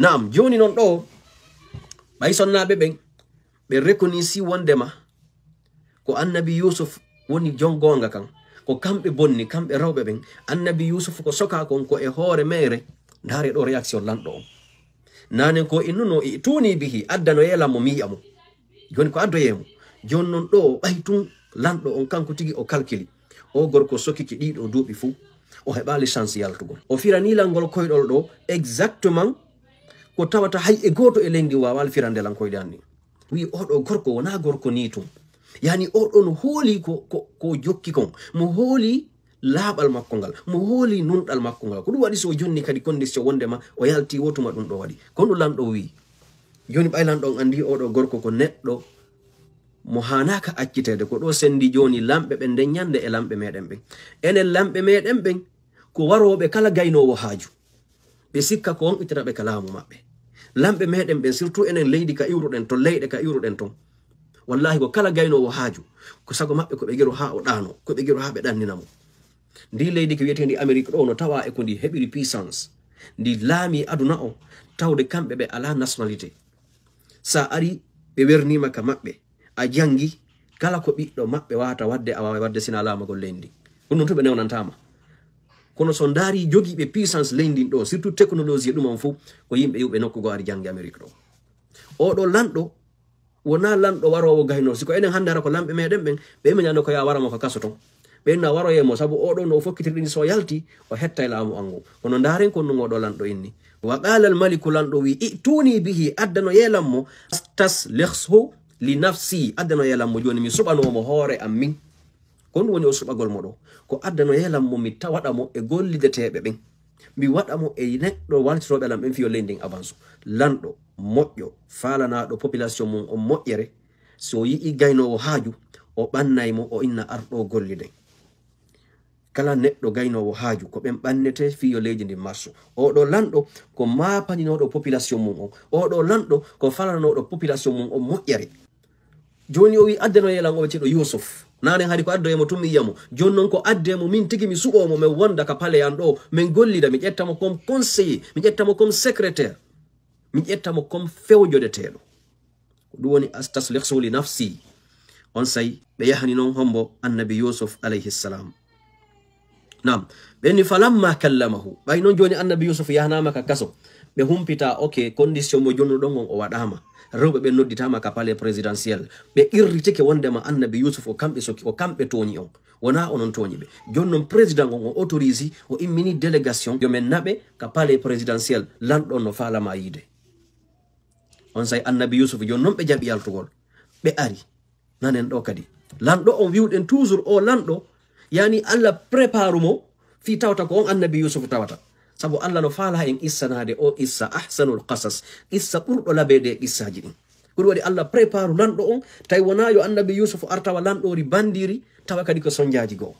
nam joni noon ɗo ɓay sonnaɓe ɓen ɓe reconisi wondema ko annabi yusuf woni jongonga kan ko kamɓe bonni kamɓe rewɓe ɓen annabi yusuf ko soka kon ko e hoore mere ndaare ɗo réaction lanɗo on nanen ko innuno e tuni bihi addano yelam mo miya mo joni ko addoyemo joni noon ɗo o ɓay tun lanɗo on kanko tigi o calculi o gorko sokiki ɗiɗo duuɓi fuu o heɓali chance yaltugo o firanilan ngol koyɗol ɗo exactement ko tawata hay e goto e leydi wawa firandelan koyɗe anni wi oɗo gorko wona gorko ni tum yani oɗon hooli ko, ko, ko jokki kon mo hooli laaɓal makko ngal mo hooli nunɗal makko ngal ko ɗum waɗi so jonni kadi condition wondema o yalti wotuma ɗum ɗo waɗi ko ɗu lanɗo wi joni ɓaylanɗon andi oɗo gorko ko neɗɗo mo hanaka accitede ko ɗo sendi joni lamɓe ɓe nden yande e lamɓe meɗen ɓen enen lamɓe meɗen ɓen ko waroɓe kala gaynowo haaju ɓe sikka ko won itiraɓe ka laamu maɓɓe lamɓe meɗen ɓen surtout enen leydi ka iwruɗen to leyɗe ka iwruɗen ton wallahi ko kala gaynowo haaju ko sago maɓɓe koɓe gero ha o ɗano koɓe gero ha ɓe ɗanninamo ndi leydi ko wiyetedi amérique ɗo no tawa e ko ndi heɓiri puissance ndi laami aduna o tawde kamɓe ɓe ala nationalité sa ari ɓe wernima ka maɓɓe a janggi kala ko ɓiɗɗo maɓɓe wawata wadde a wawa wadde sina laamagol leydi ɗum noon to ɓe newnantama kono so ndaari jogiiɓe puissance leydi ɗo surtout technologie e ɗuman fof ko yimɓe yuɓe nokkugo go ari jange amérique ɗo oɗo lanɗo wona lanɗo warowo gayno siko enen hannde ara ko lamɓe meɗen ɓen ɓe imañano ko ya mo ko kaso ton ɓenna mo sabu oɗo no o fokkitiri so yalti o hetta e laamu angu kono ndaren kon nun oɗo lanɗo inni wa qala almaliku lanɗo wi ituni bihi addano yelanmo astaslihhu li nafsi addano yelanmo joni mi suɓanomo hoore am min ko ɗum woni o suɓagol moɗo ko addano yelam mo mi tawaɗa mo e gollideteɓe ɓen mi waɗa mo e neɗɗo waltiroɓe lam ɓen fiyo leydin avance lanɗo moƴƴo falanaɗo population mum o moƴƴere so o yii gaynowo haaju o ɓannay mo o inna arɗo gollide kala neɗɗo gaynowo haaju ko ɓen ɓannete fiyo leydi ndi marso oɗo lanɗo ko mapaninoɗo population mum o oɗo lanɗo ko falananoɗo population mum o moƴƴere joni o wi addanoyelan o weteɗo yusuf nanen hari ko addoremo mo mi yiyamo joni noon ko mo min tigi mi mo min wonda ka pale paleyan ɗo min gollida mi ƴettamo comme conseiller mi ƴettamo comme secrétaire mi mo comme fewjoɗeteɗo ko ɗum woni astaslihsu li nafsi on say ɓe yahani noon hombo annabi yusuf alayhi salam nam ɓenni falamma kallamahu ɓay noon joni annabi yusuf yahnama ka kaso ɓe humpita ok condition mo jonnuɗo gon o waɗama rewɓe ɓe nodditama ka palais présidentiel ɓe irritike wondema annabi yusuf o kamɓe soki o kamɓe toñi on wona onon toñi ɓe jonnon président gon on autorisi o immini délégation yomin naɓe ka palais présidentiel lanɗon no falama yide on say annabi yusuf jonnon ɓe jaɓi yaltugol ɓe ari nanen ɗo kadi lanɗo on wiwɗen toujours o lanɗo yani allah prépare mo fi tawata ko on annabi yusuf tawata sabu allah no faala en issanaade o issa ahsanul kasas issa ɓurɗo labede issaji ɗin ɗum waɗi allah préparu lanɗo on tawi wona yo annabi yusuf artawa lanɗori bandiri tawa kadi ko soñjaji goo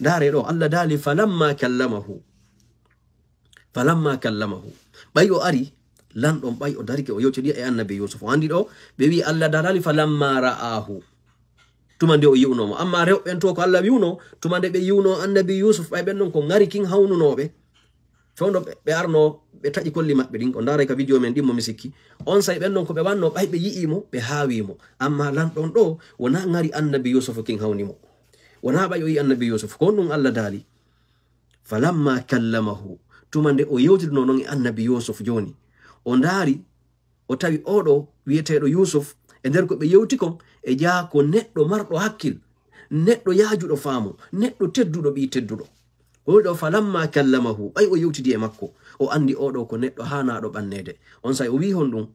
ndaare ɗo allah daali falamma kallamahu falamma kallamahu ɓay o ari lanɗon ɓay o darike o yewtidi e annabi yusuf o andi ɗo ɓe wi allah dalali falamma ra'ahu tuma nde o yiwnomo amma rewɓen to ko allah wiwno tuma nde ɓe yiwno annabi yusuf ɓay ɓen non ko gari kin hawnunoɓe fewno ɓe arno ɓe taƴi kolli maɓɓe ɗin o ndaray ka video men ɗin mo mi sikki on say ɓen non ko ɓe wanno ɓay ɓe yi'imo ɓe haawimo amma lanɗon ɗo wona ngari annabi yusuf kin hawnimo wona ɓay o yi annabi yusuf ko on ɗum allah daali falamma kallamahu tuma nde o yewtirino non e annabi yusuf joni o ndaari o tawi oɗo wiyeteɗo yusuf e nder ko ɓe yewti kon e jaa ko neɗɗo marɗo hakkil neɗɗo yaajuɗo faamo neɗɗo tedduɗo ɓi tedduɗo oɗo falamma kallamahu ɓay o yewtidi e makko o andi oɗo ko neɗɗo hanaɗo ɓannede on sai o wi hon ɗum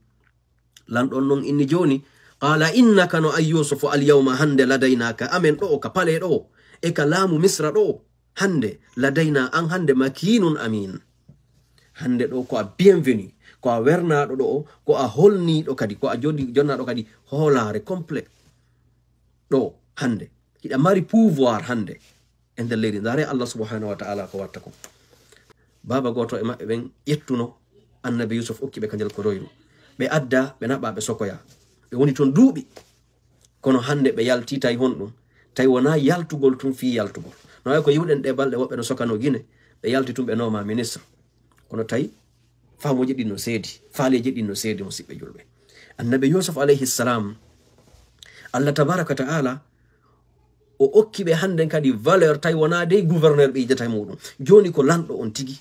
lanɗon non inni joni qala innaka no an yusufu alyawma hande ladaynaka amen ɗo ka paleɗo o e ka laamu misra ɗo hande ladayna an hande makinun amin hande ɗo ko a bienvenu ko a wernaɗo ɗo ko a holniɗo kadi ko a jonnaɗo kadi holare complet ɗo hande hiɗa mari pouvoir hande e nder leydi ndaare allah subhanahu wa taala ko watta ko baba goto e mabbe ben ƴettuno annabi yusuf okkiɓe kanjal royru ɓe adda ɓe naɓa ɓe sokoya ɓe woni toon duuɓi kono hannde ɓe yalti tay hondum tay tawi wona yaltugol tum fi yaltugol no ko yewden ɗe balɗe woɓɓe no sokano guine ɓe yalti tun ɓe noma ministre kono tay famo ɗin no seedi faale ɗin no seedi musibe julbe annabi yusuf alayhi salam allah tabaraka wa taala o okki ɓe hannden kadi valeur tawi wona dey gouverneur ɓe yidata e muɗum joni ko lanɗo on tigi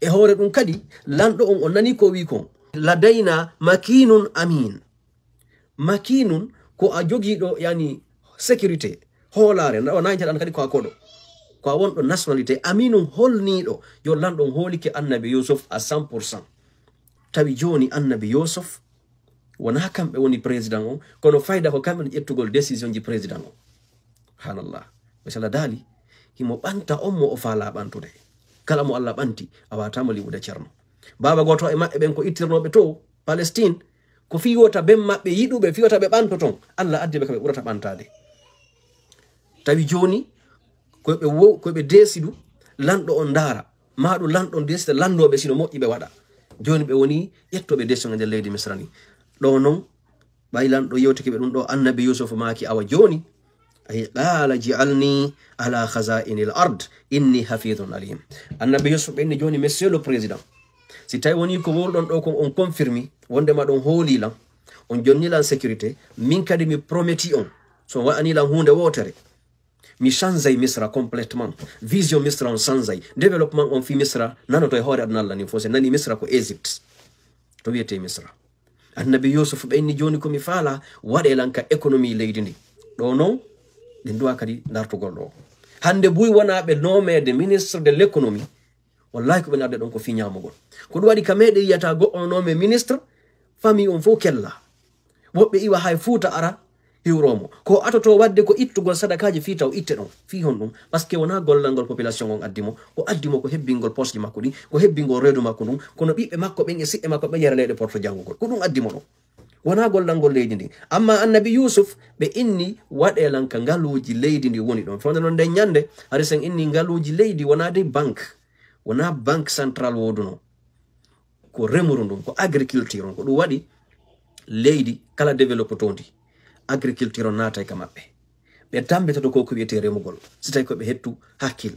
e hoore ɗum kadi lanɗo on o nani ko wi ko ladayna makinun amin makinun ko a jogiiɗo yani sécurité hoolaare nañtaɗan kadi ko a koɗo ko a wonɗo nationalité aminum holniiɗo yo lanɗon hoolike annabi yusuf à cent pour cent tawi joni annabi yusuf wona kamɓe woni président o kono fayda ko kamɓe no ƴettugol décision ji président o subhanallah masala dali himo ɓanta on mo o fala ɓantude kala mo allah ɓanti a watama limude ceerno baba goto e maɓɓe ɓen ko ittirnoɓe to palestine ko fiwota ɓen maɓɓe yiɗuɓe fiwota ɓe ɓanto ton allah addiɓe ko ɓe ɓurata ɓantade tawi joni koyeɓe desiɗu lanɗo on dara maɗu lanɗo desida landoɓe sino moƴƴi ɓe waɗa joni ɓe woni ƴettoɓe desioe nder leydi misrani ɗo non ɓay lanɗo yewteke ɓe ɗum ɗo annabi yusuf maki awa joni ay qala jialni ala hasaini l ard inni hafidun alim annabi yusuf ɓenni joni monsieur le président si tawi woni ko wolɗon ɗo ko on confirmi wondema ɗon hoolilan on jonnilan sécurité min kadi mi prometi on so waɗanilan hunde wotere mi changey misra complètement vision misra on changey développement on fi misra nanoto e hoore adnallah ni fo si nani misra ko égypte to wiyete misra annabi yusuf ɓenni joni komi faala waɗelan ka économie leydi ndi ɗo non ɗe duwa kadi dartugol ɗo hande buy wonaɓe nomede ministre de l' économie wallahi koɓe narde ɗon ko fi ñamugol ko ɗum waɗi ka meɗe yiyata goɗɗo nome ministre famille on fo kella woɓɓe iwa hay e fuuta ara hiwromo ko atoto wadde ko ittugol sadakaji fi taw itte ɗon fi hon ɗum par ce que wona gollalngol population on addimo ko addimo ko hebbingol posje makko ɗi ko hebbingol reedu makko ɗum kono ɓiɓɓe makko ɓen e siɓɓe makko ɓen yareleɗe porto janngugol ko ɗum addimo ɗon wona gollal ngol leydi ndi amma annabi yusuf ɓe inni waɗelan ka ngaluji leydi ndi woni ɗon fonde non nden ñande hari sen inni ngaluji leydi wona de bank wona banque central woduno ko remru ndum ko agriculture on ko ɗum waɗi leydi kala développe tondi agriculture o naatay ka maɓɓe ɓe dambitato koko wiyete remugol si tawi koɓe hettu hakkil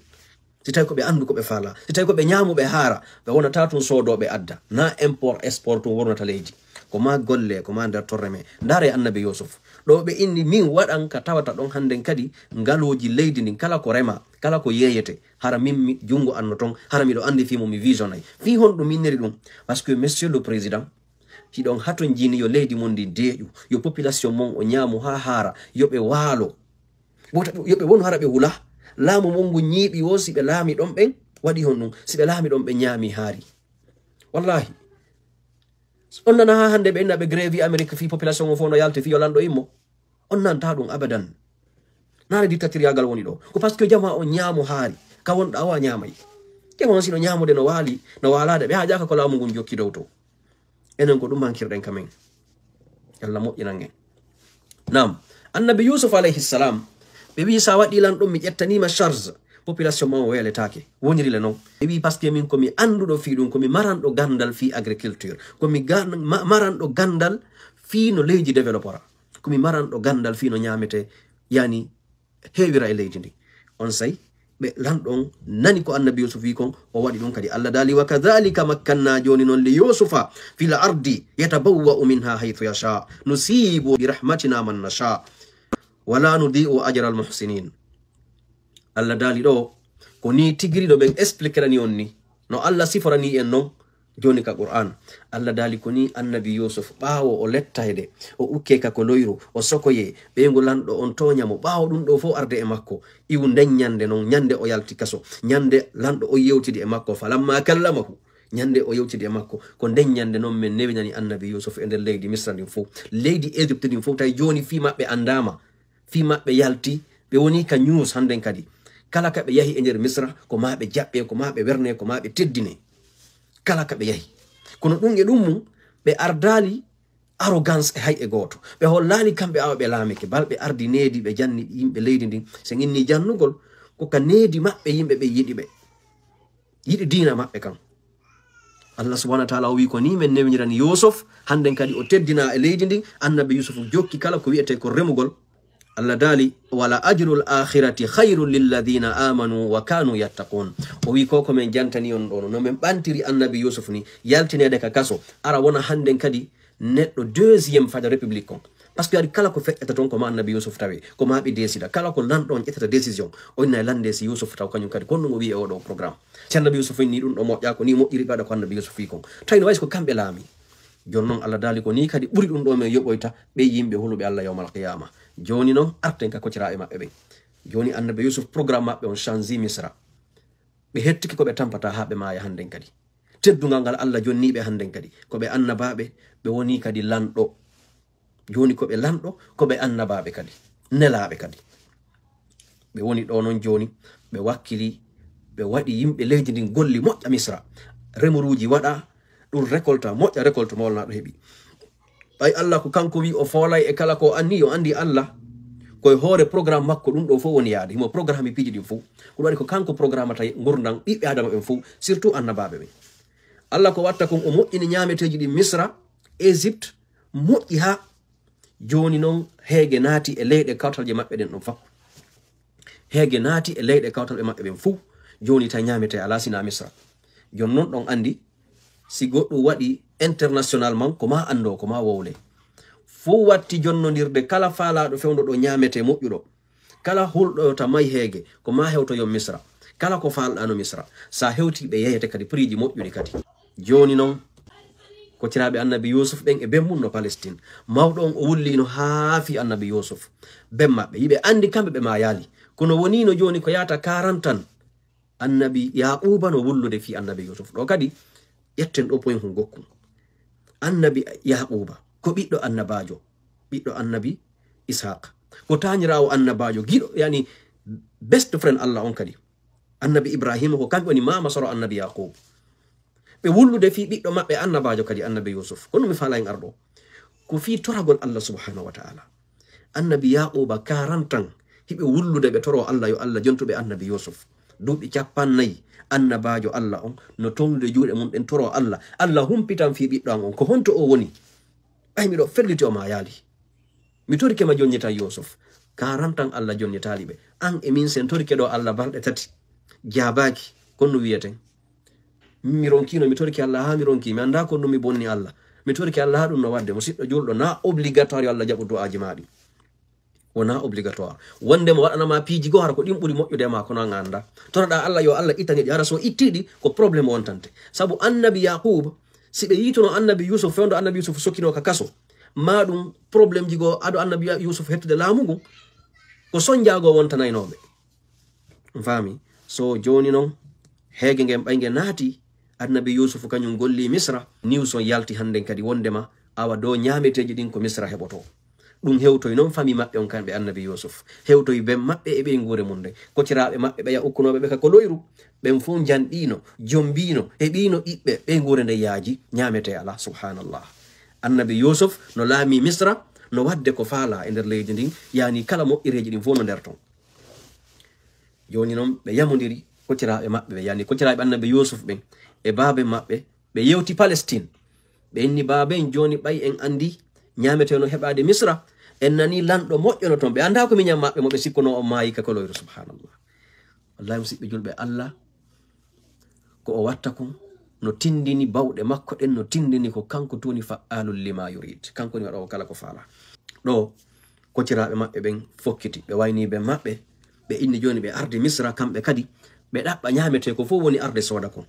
si tawi koɓe andu koɓe fala si tawi koɓe ñamuɓe haara ɓe wonata tun sodoɓe adda na import export tun wurnata leydi ko ma golle ko ma nder torre me ndaara e annabi yusuf ɗo ɓe inni min waɗan ka tawata ɗon hannden kadi ngaloji leydi ndin kala ko rema kala ko yeyete hara min junngo anno ton hara miɗo anndi fi momi visionay fi hon ɗum minniri ɗum par ce que monsieur le président hiɗon haton jini yo leydi mon ndi deeƴu yo population mon o ñaamu ha haara yoɓe waalo yoɓe won hara ɓe wula laamu mon ngu ñiiɓi wo si ɓe laami ɗon ɓen waɗi hon ɗum si ɓe laami ɗon ɓe ñaami haari wallahi so on nana ha hannde ɓe enna ɓe grevi amérique fi population o fof no yalti fi o lanɗo immo on nanta ɗum abadan nane dictatiriyagal woni ɗo ko par ce que jama on ñaamo haari ka wonɗo awa ñaamayi jama si no ñaamude no waali no walade ɓe jaka ko laamu ngun jokki dow to enen ko ɗum hankirɗen kamen allah moƴƴinan en nam annabi yusuf alayhi salam ɓe wi sa waɗi lan ɗum mi ƴettanima charge population ma o weeletake wonirila noon ɓe wi par ce que min komi annduɗo fii ɗum komi maranɗo gandal fii agriculture komi maranɗo gandal fii no leydi développera komi maranɗo gandal fii no ñamete yani heewira e leydi ndi on sayi ɓe lanɗon nani ko annabi yusuf wi kon o waɗi ɗum kadi allah daali wa kadalika makkanna joni noon li yusufa fil ardi yatabawwa'u minha haythu yasha nusibu birahmatina man nasha wala nudi'u ajra almuhsinin allah daali ɗo ko ni tigiriɗo ɓen expliquerani on ni no allah siforani en non joni ka qur'an allah daali ko ni annabi yusuf ɓaawo o lettayde o ukke ka ko loyru o sokoye ɓeygu lanɗo on toñamo ɓaawo ɗum ɗo fo arde e makko iwu nden ñande non ñande o yalti kaso ñande lanɗo o yewtidi e makko falamma kallamahu ñande o yewtidi e makko ko nden ñande non min newinani annabi yusuf e nder leydi misra ndin fo leydi égypte ndin fo tawi joni fi maɓɓe andama fi maɓɓe yalti ɓe woni ka news hannden kadi kala ka ɓe yahi e nder misra ko ma ɓe jaɓɓe ko ma ɓe werne ko ma ɓe teddine kala ka ɓe yahi kono ɗum e ɗum mum ɓe ardali arrogance e hay e goto ɓe hollani kamɓe awa ɓe laameke balɓe ardi needi ɓe janni yimɓe leydi ndin se inni jannugol koka needi maɓɓe yimɓe ɓe yiɗi ɓe yiɗi dina maɓɓe kam allah subahana taala o wi ko ni min newiirani yusuf hannden kadi o teddina e leydi ndin annabi yusuf jokki kala ko wiyete ko remugol aladali wala ajrul akhirati khairun lilladhina amanu wa kanu yattaqun o wi koko min jantani on ɗono no men ɓantiri annabi yusuf ni yaltinede ka kaso ara wona hannden kadi neɗɗo deuxiéme fada république parce par que ari kala ko feƴƴata toon ko ma annabi yusuf tawe ko ma ɓe décida kala ko lanɗon ƴettata décision o inna e lande si yusuf taw kañum kadi konno o wi e oɗo programme si annabi yusuf ni ɗum ɗo mo jako ni iri bada ko annabi yusuf wi kon tayno no ko kamɓe laami jonnon allah dali ko ni kadi ɓuri ɗum ɗo min yoɓoyta ɓe yimɓe holuɓe allah yawmal qiyama joni noon arten ka kociraɓe maɓɓe ɓe joni annabi yusuf programme maɓɓe on changi misra ɓe hettiki koɓe tampata ha ɓe maya hannden kadi teddugal ngal allah jonniɓe hannden kadi koɓe annabaɓe ɓe woni kadi lanɗo joni koɓe lanɗo koɓe annabaɓe kadi nelaɓe kadi ɓe woni ɗo noon joni ɓe wakkili ɓe waɗi yimɓe leydi ndin golli moƴƴa misra remruji waɗa ɗum récolte moƴƴa récolte mo wolnaɗo heeɓi ɓay allah ko kanko wi o foolay e kala ko anni yo anndi allah koye hoore programme makko ɗum ɗo fof woni yaade himo programme piiji ɗin fof ko ɗum waɗi ko kanko programme tawi gurdan ɓiɓɓe adama ɓen fof surtout annabaɓe ɓen allah ko watta kon o moƴƴini ñameteji ɗi misra égypte moƴƴi ha joni noon heege naati e leyɗe kawtalje maɓɓe ɗen ɗon fa heege naati e leyɗe kawtalɓe maɓɓe ɓen fof joni taw ñamete e ala sina misra jon noon ɗon andi si goɗɗo waɗi internationalman koma ando koma wowle fu watti jonnodirde kala falaɗo fewɗo ɗo ñamete e moƴƴuɗo kala hulɗoyota mayi heege koma hewto yom misra kala ko falɗano misra sa hewti ɓe yeyete kadi prixji moƴƴuɗi kadi joni noon ko ciraɓe annabi yusuf ɓen e bemmum no palestine mawɗo on o wullino haafi annabi yusuf ɓen maɓɓe yiɓe andi kamɓe ɓe ma yaali kono wonino joni ko yata 40 tan annabi yaɓuba no wullude fi annabi yusuf ɗo kadi yetten ɗo poin hu gokkum annabi yaquba ko ɓiɗɗo annabajo ɓiɗɗo annabi ishaq ko tañirawo annabajo giɗo yani best friend allah on kadi annabi ibrahima ko kamɓe woni mama soro annabi yaqubu ɓe wullude fi ɓiɗɗo maɓɓe annabajo kadi annabi yusuf kono mi fala en arɗo ko fi toragol allah subhanahu wa taala annabi yaquba karan tan hiɓe wullude ɓe toro allah yo allah jontuɓe annabi yusuf duuɓi capannayi annabajo allah on no tonude juuɗe mum ɗen toro allah allah humpitan fi ɓiɗɗo am on ko honto o woni ay miɗo felliti o ma yaali mi torike ma jonnitan yusuf karantan allah jonnitali ɓe an e min sen torike ɗo allah balɗe tati jabaki konno wiyeten mi ronkino mi torike allah ha mi ronki mi anda konno mi bonni allah mi torike allah ha ɗum no wadde mo siɗɗo julɗo na obligatoire allah jaɓu du'aji maɗi wona obligatoire wonde mo waɗanama piiji goo hara ko ɗin ɓuri moƴƴude e ma kono ganda tonoɗa allah yo allah ittaniɗi hara so ittiɗi ko probléme wontante saabu annabi yaqub si ɓe yitono annabi yusuf fewdo annabi yusuf sokkino ka kaso ma ɗum probléme ji goo aɗo annabi yusuf hettude laamu ngun ko soñjago wontanaynoɓe fami so joni noon heege ngen ɓayge naati annabi yusuf kañum golli misra niw yalti hannden kadi wondema awa do ñaameteji ɗin ko misra heɓoto ɗum hewtoy noon fami maɓɓe on kamɓe annabi yusuf hewtoy be maɓɓe e ɓey guure mun nde kotiraɓe maɓɓe ɓeya be ka kako loyru ɓen fof janɗino jombino heɓino ɓiɓɓe ɓey guure nde yaaji ñamete e ala subhanallah annabi yusuf no laami misra no wadde ko faala e nder leydi ndin yani kala moƴƴireji ɗin fof no nder ton joni noon ɓe yamodiri kotiraɓe maɓɓe ɓe yani kotiraɓe annabi yusuf be e baabe maɓɓe ɓe yewti palestine be inni baabe joni bay en andi ñamete no heɓade misra en nani lanɗo moƴƴono toon ɓe annda ko miñam maɓɓe mo ɓe sikkono o maayika koloyro subhanallah wallahi musidɓe julɓe allah ko o watta kon no tindini bawɗe makko ɗen no tindini ko kanko tuni faalol lima yurid kanko ni waɗao kala ko faala ɗo kotiraɓe maɓɓe ɓen fokkiti ɓe wayniɓe maɓɓe ɓe inni joni ɓe arde misra kamɓe kadi ɓe ɗaɓɓa ñameteko fo woni arde soda kon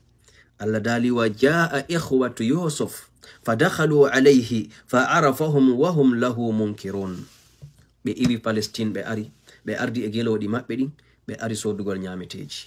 allah daliwa jaa ihwatu yusuf fadahalu alayhi faarafahum wahum lahu munkirun ɓe iwi palestine ɓe ari ɓe ardi e geloɗi maɓɓe ɗin ɓe ari sodugol nyameteji